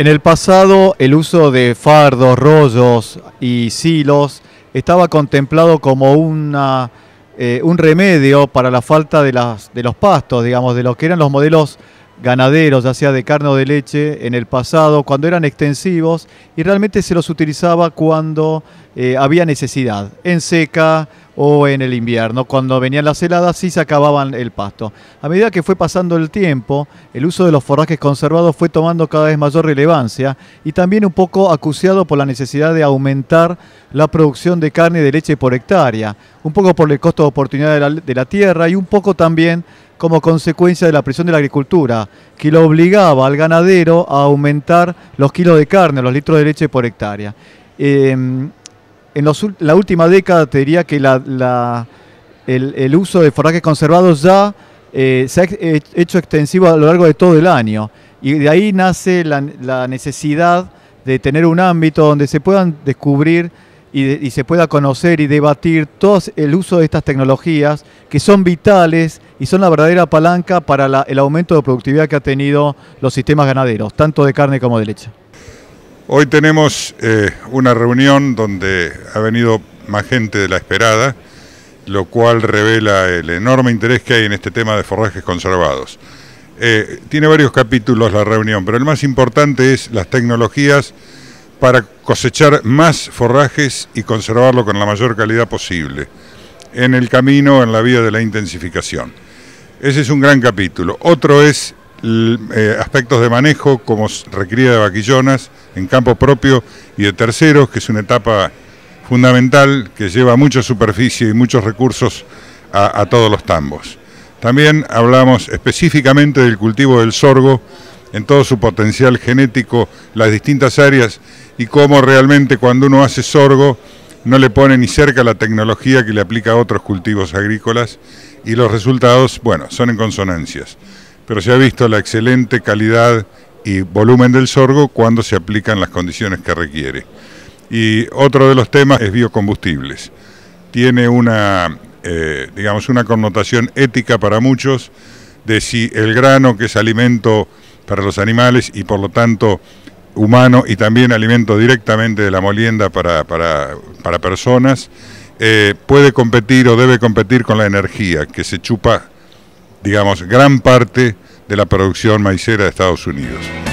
En el pasado, el uso de fardos, rollos y silos estaba contemplado como una, eh, un remedio para la falta de, las, de los pastos, digamos, de lo que eran los modelos ganaderos, ya sea de carne o de leche, en el pasado, cuando eran extensivos, y realmente se los utilizaba cuando eh, había necesidad, en seca o en el invierno. Cuando venían las heladas sí se acababan el pasto. A medida que fue pasando el tiempo, el uso de los forrajes conservados fue tomando cada vez mayor relevancia y también un poco acuciado por la necesidad de aumentar la producción de carne y de leche por hectárea, un poco por el costo de oportunidad de la, tierra y un poco también como consecuencia de la presión de la agricultura, que lo obligaba al ganadero a aumentar los kilos de carne, los litros de leche por hectárea. Em, en la última década te diría que el, uso de forrajes conservados ya eh, se ha hecho extensivo a lo largo de todo el año. Y de ahí nace la, necesidad de tener un ámbito donde se puedan descubrir y, se pueda conocer y debatir todo el uso de estas tecnologías que son vitales y son la verdadera palanca para el aumento de productividad que ha tenido los sistemas ganaderos, tanto de carne como de leche. Hoy tenemos eh, una reunión donde ha venido más gente de la esperada, lo cual revela el enorme interés que hay en este tema de forrajes conservados. Eh, tiene varios capítulos la reunión, pero el más importante es las tecnologías para cosechar más forrajes y conservarlo con la mayor calidad posible, en el camino, en la vía de la intensificación. Ese es un gran capítulo. Otro es eh, aspectos de manejo como recría de vaquillonas en campo propio y de terceros, que es una etapa fundamental que lleva mucha superficie y muchos recursos a, a todos los tambos. También hablamos específicamente del cultivo del sorgo en todo su potencial genético, las distintas áreas y cómo realmente cuando uno hace sorgo no le pone ni cerca la tecnología que le aplica a otros cultivos agrícolas y los resultados, bueno, son en consonancias pero se ha visto la excelente calidad y volumen del sorgo cuando se aplican las condiciones que requiere. Y otro de los temas es biocombustibles. Tiene una, eh, digamos, una connotación ética para muchos de si el grano, que es alimento para los animales y por lo tanto humano y también alimento directamente de la molienda para, personas, eh, puede competir o debe competir con la energía que se chupa digamos, gran parte de la producción maicera de Estados Unidos.